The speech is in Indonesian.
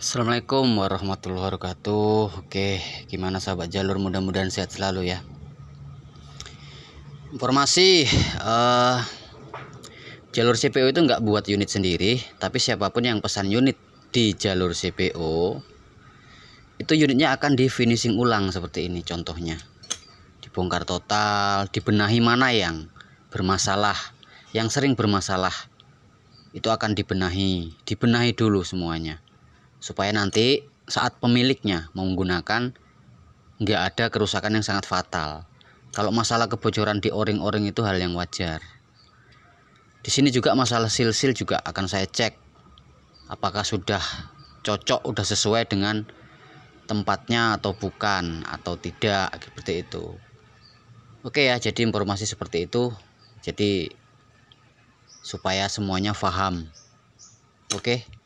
Assalamualaikum warahmatullahi wabarakatuh Oke gimana sahabat jalur mudah-mudahan sehat selalu ya Informasi uh, Jalur CPO itu nggak buat unit sendiri Tapi siapapun yang pesan unit di jalur CPO Itu unitnya akan di finishing ulang seperti ini contohnya Dibongkar total, dibenahi mana yang bermasalah Yang sering bermasalah Itu akan dibenahi, dibenahi dulu semuanya supaya nanti saat pemiliknya menggunakan nggak ada kerusakan yang sangat fatal. Kalau masalah kebocoran di o-ring itu hal yang wajar. Di sini juga masalah silsil juga akan saya cek apakah sudah cocok, sudah sesuai dengan tempatnya atau bukan atau tidak seperti itu. Oke ya, jadi informasi seperti itu. Jadi supaya semuanya paham. Oke.